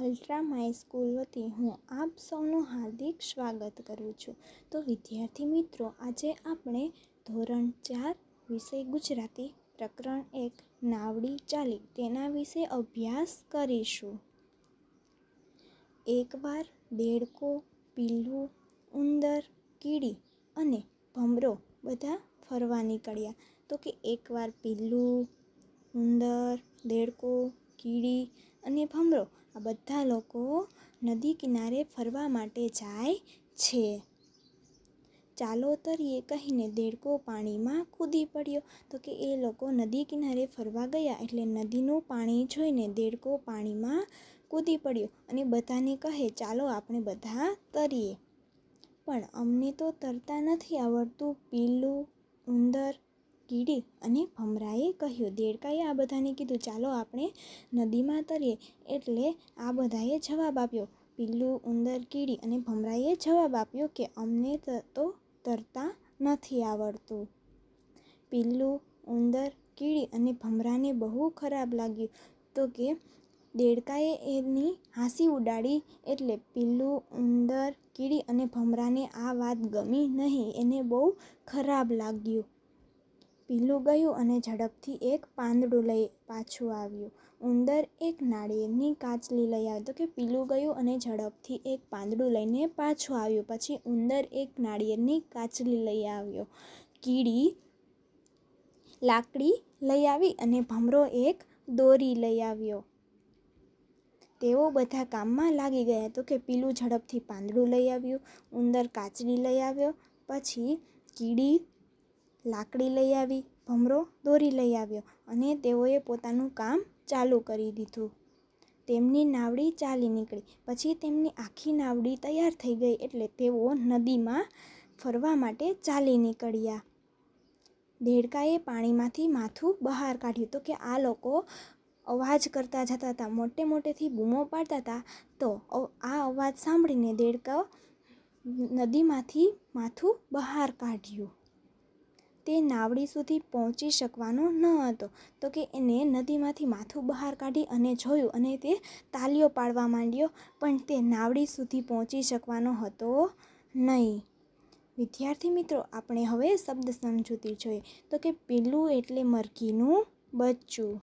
ultra my school વતી હું આપ સૌનું હાર્દિક સ્વાગત કરું છું તો વિદ્યાર્થી મિત્રો આજે આપણે ધોરણ ચાર વિષય ગુજરાતી પ્રકરણ એક નાવડી ચાલી તેના વિશે અભ્યાસ કરીશું એકવાર દેડકો પીલું ઉંદર કીડી અને ભમરો બધા ફરવા નીકળ્યા તો કે એકવાર પીલું ઉંદર દેડકો કીડી અને ભમરો આ બધા લોકો નદી કિનારે ફરવા માટે જાય છે ચાલો તરીએ કહીને દેડકો પાણીમાં કૂદી પડ્યો તો કે એ લોકો નદી કિનારે ફરવા ગયા એટલે નદીનું પાણી જોઈને દેડકો પાણીમાં કૂદી પડ્યો અને બધાને કહે ચાલો આપણે બધા તરીએ પણ અમને તો તરતા નથી આવડતું પીલું ઉંદર કીડી અને ભમરાએ કહ્યું દેડકાએ આ બધાને કીધું ચાલો આપણે નદીમાં તરીએ એટલે આ બધાએ જવાબ આપ્યો પીલું ઉંદર કીડી અને ભમરાએ જવાબ આપ્યો કે અમને તો તરતા નથી આવડતું પીલું ઉંદર કીડી અને ભમરાને બહુ ખરાબ લાગ્યું તો કે દેડકાએ એની હાંસી ઉડાડી એટલે પીલું ઉંદર કીડી અને ભમરાને આ વાત ગમી નહીં એને બહુ ખરાબ લાગ્યું પીલું ગયું અને ઝડપથી એક પાંદડું લઈ પાછું આવ્યું ઉંદર એક નાળિયેરની કાચલી લઈ આવ્યો તો કે પીલું ગયું અને ઝડપથી એક પાંદડું લઈને પાછું આવ્યું પછી ઉંદર એક નાળિયેરની કાચલી લઈ આવ્યો કીડી લાકડી લઈ આવી અને ભમરો એક દોરી લઈ આવ્યો તેઓ બધા કામમાં લાગી ગયા તો કે પીલું ઝડપથી પાંદડું લઈ આવ્યું ઉંદર કાચલી લઈ આવ્યો પછી કીડી લાકડી લઈ આવી ભમરો દોરી લઈ આવ્યો અને તેઓએ પોતાનું કામ ચાલુ કરી દીધું તેમની નાવડી ચાલી નીકળી પછી તેમની આખી નાવડી તૈયાર થઈ ગઈ એટલે તેઓ નદીમાં ફરવા માટે ચાલી નીકળ્યા દેડકાએ પાણીમાંથી માથું બહાર કાઢ્યું તો કે આ લોકો અવાજ કરતા જતા હતા મોટે મોટેથી બૂમો પાડતા હતા તો આ અવાજ સાંભળીને દેડકા નદીમાંથી માથું બહાર કાઢ્યું તે નાવડી સુધી પહોંચી શકવાનો ન હતો તો કે એને નદીમાંથી માથું બહાર કાઢી અને જોયું અને તે તાલીઓ પાડવા માંડ્યો પણ તે નાવડી સુધી પહોંચી શકવાનો હતો નહીં વિદ્યાર્થી મિત્રો આપણે હવે શબ્દ સમજૂતી જોઈએ તો કે પેલું એટલે મરઘીનું બચ્ચું